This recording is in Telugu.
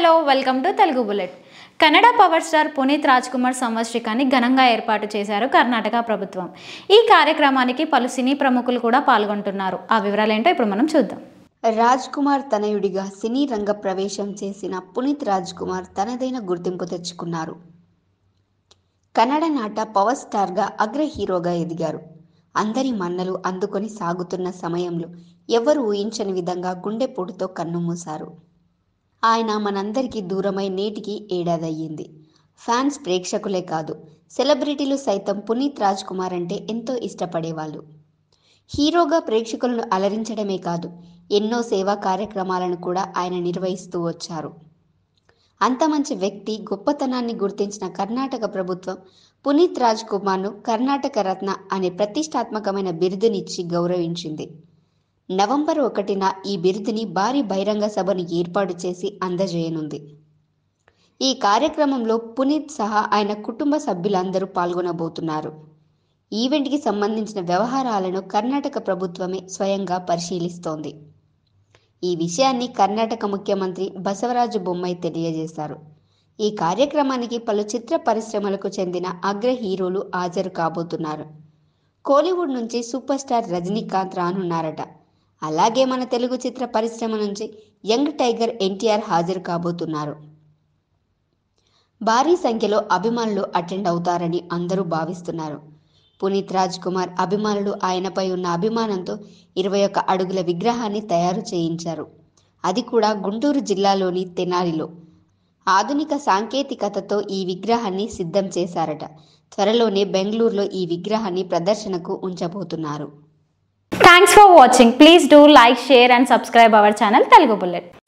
hello welcome to Telugu bullet Kannada power star Puneeth Raj Kumar సంవత్సరికాన్ని ఘనంగా ఏర్పాటు చేశారు కర్ణాటక ప్రభుత్వం ఈ కార్యక్రమానికి పలు సినీ ప్రముఖులు కూడా పాల్గొంటున్నారు ఆ వివరాలేంటో ఇప్పుడు మనం చూద్దాం రాజ్ కుమార్ తనయుడిగా సినీ రంగ ప్రవేశం చేసిన పునీత్ రాజ్ కుమార్ తనదైన గుర్తింపు తెచ్చుకున్నారు కన్నడ నాట పవర్ స్టార్గా అగ్ర హీరోగా ఎదిగారు అందరి మన్నలు అందుకొని సాగుతున్న సమయంలో ఎవరు ఊహించని విధంగా గుండెపోటుతో కన్నుమూశారు ఆయన మనందరికీ దూరమై నేటికి ఏడాదయ్యింది ఫ్యాన్స్ ప్రేక్షకులే కాదు సెలబ్రిటీలు సైతం పునీత్ రాజ్ కుమార్ అంటే ఎంతో ఇష్టపడేవాళ్ళు హీరోగా ప్రేక్షకులను అలరించడమే కాదు ఎన్నో సేవా కార్యక్రమాలను కూడా ఆయన నిర్వహిస్తూ వచ్చారు అంత మంచి వ్యక్తి గొప్పతనాన్ని గుర్తించిన కర్ణాటక ప్రభుత్వం పునీత్ రాజ్ కుమార్ను కర్ణాటక రత్న అనే ప్రతిష్టాత్మకమైన బిరుదునిచ్చి గౌరవించింది నవంబర్ ఒకటిన ఈ బిరుదుని భారీ బహిరంగ సభను ఏర్పాటు చేసి అందజేయనుంది ఈ కార్యక్రమంలో పునీత్ సహా ఆయన కుటుంబ సభ్యులందరూ పాల్గొనబోతున్నారు ఈవెంట్కి సంబంధించిన వ్యవహారాలను కర్ణాటక ప్రభుత్వమే స్వయంగా పరిశీలిస్తోంది ఈ విషయాన్ని కర్ణాటక ముఖ్యమంత్రి బసవరాజు బొమ్మై తెలియజేశారు ఈ కార్యక్రమానికి పలు చిత్ర పరిశ్రమలకు చెందిన అగ్ర హీరోలు హాజరు కాబోతున్నారు కోలీవుడ్ నుంచి సూపర్ స్టార్ రజనీకాంత్ రానున్నారట అలాగే మన తెలుగు చిత్ర పరిశ్రమ నుంచి యంగ్ టైగర్ ఎన్టీఆర్ హాజరు కాబోతున్నారు భారీ సంఖ్యలో అభిమానులు అటెండ్ అవుతారని అందరూ భావిస్తున్నారు పునీత్ రాజ్ కుమార్ అభిమానులు ఆయనపై ఉన్న అభిమానంతో ఇరవై ఒక్క అడుగుల విగ్రహాన్ని తయారు చేయించారు అది కూడా గుంటూరు జిల్లాలోని తెనాలిలో ఆధునిక సాంకేతికతతో ఈ విగ్రహాన్ని సిద్ధం చేశారట త్వరలోనే బెంగళూరులో ఈ విగ్రహాన్ని ప్రదర్శనకు ఉంచబోతున్నారు thanks for watching please do like share and subscribe our channel Telugu bullet